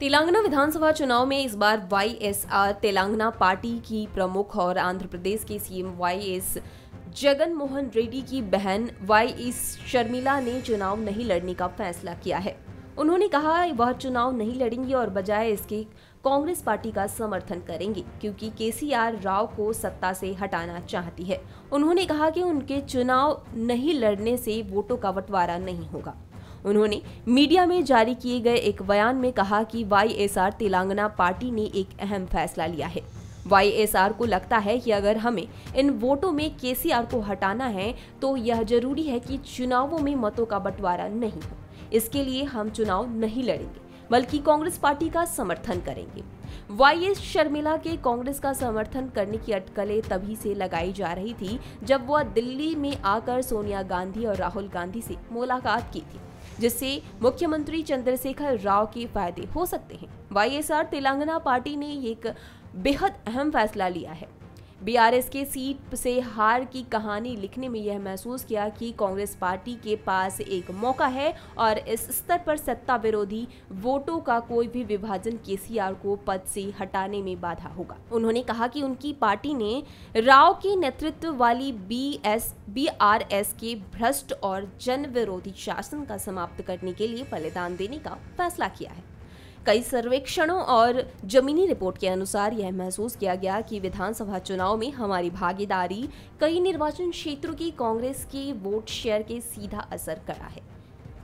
तेलंगाना विधानसभा चुनाव में इस बार वाईएसआर तेलंगाना पार्टी की प्रमुख और आंध्र प्रदेश के सीएम वाईएस जगन मोहन रेड्डी की बहन एस शर्मिला ने चुनाव नहीं लड़ने का फैसला किया है उन्होंने कहा वह चुनाव नहीं लड़ेंगी और बजाय इसके कांग्रेस पार्टी का समर्थन करेंगे क्योंकि केसीआर राव को सत्ता से हटाना चाहती है उन्होंने कहा कि उनके चुनाव नहीं लड़ने से वोटों का बंटवारा नहीं होगा उन्होंने मीडिया में जारी किए गए एक बयान में कहा कि वाईएसआर तेलंगाना पार्टी ने एक अहम फैसला लिया है वाईएसआर को लगता है कि अगर हमें इन वोटों में केसीआर को हटाना है तो यह जरूरी है कि चुनावों में मतों का बंटवारा नहीं हो इसके लिए हम चुनाव नहीं लड़ेंगे बल्कि कांग्रेस पार्टी का समर्थन करेंगे वाईएस शर्मिला के कांग्रेस का समर्थन करने की अटकलें तभी से लगाई जा रही थी जब वह दिल्ली में आकर सोनिया गांधी और राहुल गांधी से मुलाकात की थी जिससे मुख्यमंत्री चंद्रशेखर राव के फायदे हो सकते हैं वाईएसआर तेलंगाना पार्टी ने एक बेहद अहम फैसला लिया है बीआरएस के सीट से हार की कहानी लिखने में यह महसूस किया कि कांग्रेस पार्टी के पास एक मौका है और इस स्तर पर सत्ता विरोधी वोटों का कोई भी विभाजन के को पद से हटाने में बाधा होगा उन्होंने कहा कि उनकी पार्टी ने राव के नेतृत्व वाली बी एस बीआरएस के भ्रष्ट और जन विरोधी शासन का समाप्त करने के लिए बलिदान देने का फैसला किया है कई सर्वेक्षणों और जमीनी रिपोर्ट के अनुसार यह महसूस किया गया कि विधानसभा चुनाव में हमारी भागीदारी कई निर्वाचन क्षेत्रों की कांग्रेस के वोट शेयर के सीधा असर करा है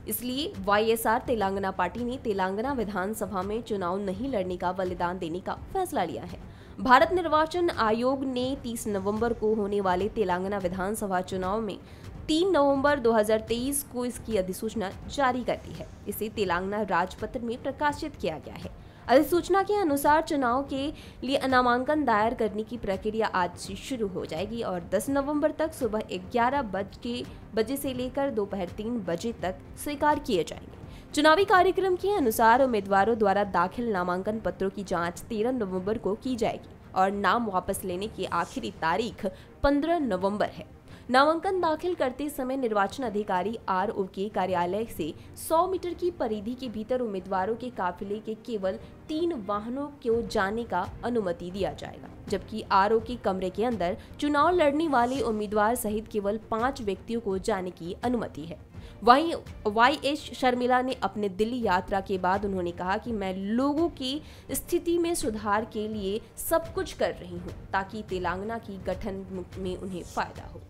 इसलिए वाईएसआर तेलंगाना पार्टी ने तेलंगाना विधानसभा में चुनाव नहीं लड़ने का बलिदान देने का फैसला लिया है भारत निर्वाचन आयोग ने 30 नवंबर को होने वाले तेलंगाना विधानसभा चुनाव में तीन नवंबर 2023 को इसकी अधिसूचना जारी कर दी है इसे तेलंगाना राजपत्र में प्रकाशित किया गया है अधिसूचना के अनुसार चुनाव के लिए नामांकन दायर करने की प्रक्रिया आज से शुरू हो जाएगी और 10 नवंबर तक सुबह ग्यारह बज के बजे से लेकर दोपहर तीन बजे तक स्वीकार किए जाएंगे चुनावी कार्यक्रम के अनुसार उम्मीदवारों द्वारा दाखिल नामांकन पत्रों की जांच 13 नवंबर को की जाएगी और नाम वापस लेने की आखिरी तारीख 15 नवंबर है नामांकन दाखिल करते समय निर्वाचन अधिकारी आर के कार्यालय से 100 मीटर की परिधि के भीतर उम्मीदवारों के काफिले के केवल तीन वाहनों को जाने का अनुमति दिया जाएगा जबकि आर के कमरे के अंदर चुनाव लड़ने वाले उम्मीदवार सहित केवल पांच व्यक्तियों को जाने की अनुमति है वही वाई एच शर्मिला ने अपने दिल्ली यात्रा के बाद उन्होंने कहा कि मैं लोगों की स्थिति में सुधार के लिए सब कुछ कर रही हूं ताकि तेलंगाना की गठन में उन्हें फायदा हो